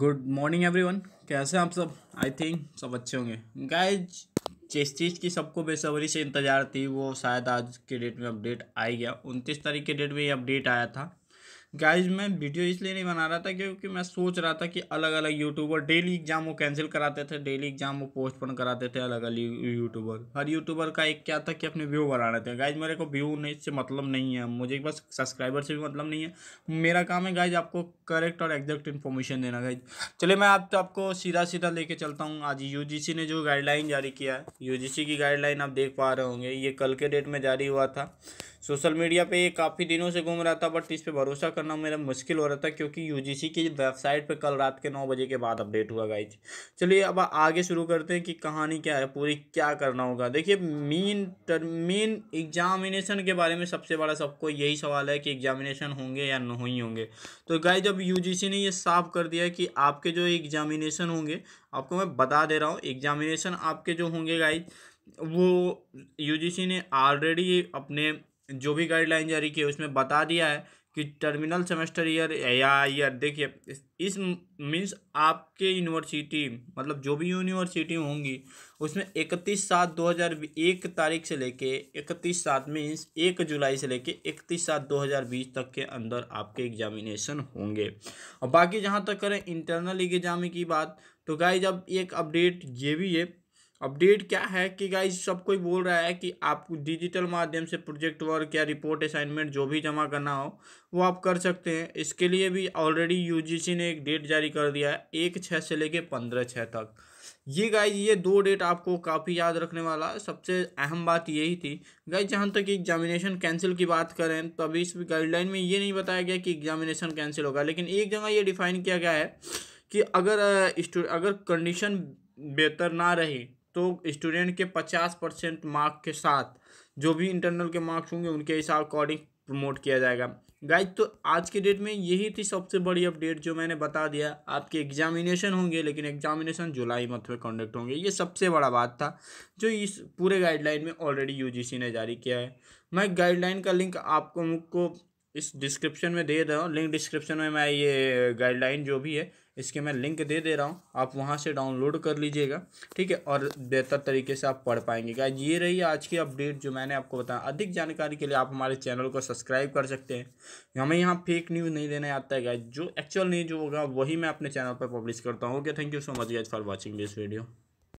good morning everyone कैसे हैं आप सब आई थिंक सब अच्छे होंगे गाइज जिस चीज़ की सबको बेसब्री से इंतज़ार थी वो शायद आज के डेट में अपडेट आ गया उनतीस तारीख के डेट में ये अपडेट आया था गाइज मैं वीडियो इसलिए नहीं बना रहा था क्योंकि मैं सोच रहा था कि अलग अलग यूट्यूबर डेली एग्जाम वो कैंसिल कराते थे डेली एग्जाम वो पोस्टपोन कराते थे अलग अलग यूट्यूबर हर यूट्यूबर का एक क्या था कि अपने व्यू बढ़ाने थे गाइज मेरे को व्यू नहीं से मतलब नहीं है मुझे बस सब्सक्राइबर से भी मतलब नहीं है मेरा काम है गाइज आपको करेक्ट और एग्जैक्ट इन्फॉर्मेशन देना गाइज चलिए मैं आप तो आपको सीधा सीधा लेके चलता हूँ आज यू ने जो गाइडलाइन जारी किया है यू की गाइडलाइन आप देख पा रहे होंगे ये कल के डेट में जारी हुआ था सोशल मीडिया पे ये काफ़ी दिनों से घूम रहा था बट इस पर भरोसा करना मेरा मुश्किल हो रहा था क्योंकि यूजीसी की वेबसाइट पे कल रात के नौ बजे के बाद अपडेट हुआ गाइज चलिए अब आगे शुरू करते हैं कि कहानी क्या है पूरी क्या करना होगा देखिए मेन मेन एग्जामिनेशन के बारे में सबसे बड़ा सबको यही सवाल है कि एग्जामिनेशन होंगे या नहीं होंगे तो गाइज अब यू ने ये साफ कर दिया कि आपके जो एग्जामिनेशन होंगे आपको मैं बता दे रहा हूँ एग्जामिनेशन आपके जो होंगे गाइज वो यूजीसी ने ऑलरेडी अपने जो भी गाइडलाइन जारी की है उसमें बता दिया है कि टर्मिनल सेमेस्टर ईयर या ईयर देखिए इस मीन्स आपके यूनिवर्सिटी मतलब जो भी यूनिवर्सिटी होंगी उसमें इकतीस सात दो हज़ार एक तारीख से लेके इकतीस सात मीन्स एक जुलाई से लेके इकतीस सात दो हज़ार बीस तक के अंदर आपके एग्जामिनेशन होंगे और बाकी जहाँ तक करें इंटरनल एग्जाम की बात तो गाइज अब एक अपडेट ये भी है अपडेट क्या है कि गाइज सब कोई बोल रहा है कि आप डिजिटल माध्यम से प्रोजेक्ट वर्क या रिपोर्ट असाइनमेंट जो भी जमा करना हो वो आप कर सकते हैं इसके लिए भी ऑलरेडी यूजीसी ने एक डेट जारी कर दिया है एक छः से लेके पंद्रह छः तक ये गाइज ये दो डेट आपको काफ़ी याद रखने वाला सबसे अहम बात यही थी गाइज जहाँ तक एग्जामिनेशन कैंसिल की बात करें तो अभी इस गाइडलाइन में ये नहीं बताया गया कि एग्जामिनेशन कैंसिल होगा लेकिन एक जगह ये डिफाइन किया गया है कि अगर अगर कंडीशन बेहतर ना रही तो स्टूडेंट के पचास परसेंट मार्क के साथ जो भी इंटरनल के मार्क्स होंगे उनके हिसाब अकॉर्डिंग प्रमोट किया जाएगा गाइज तो आज के डेट में यही थी सबसे बड़ी अपडेट जो मैंने बता दिया आपके एग्जामिनेशन होंगे लेकिन एग्जामिनेशन जुलाई मंथ में कंडक्ट होंगे ये सबसे बड़ा बात था जो इस पूरे गाइडलाइन में ऑलरेडी यूजीसी ने जारी किया है मैं गाइडलाइन का लिंक आपको मुझको इस डिस्क्रिप्शन में दे रहा हूँ लिंक डिस्क्रिप्शन में मैं ये गाइडलाइन जो भी है इसके मैं लिंक दे दे रहा हूँ आप वहाँ से डाउनलोड कर लीजिएगा ठीक है और बेहतर तरीके से आप पढ़ पाएंगे क्या ये रही आज की अपडेट जो मैंने आपको बताया अधिक जानकारी के लिए आप हमारे चैनल को सब्सक्राइब कर सकते हैं हमें यहाँ फेक न्यूज़ नहीं देने आता है क्या जो एक्चुअल न्यूज होगा वही मैं अपने चैनल पर पब्लिश करता हूँ okay thank you so much guys for watching this video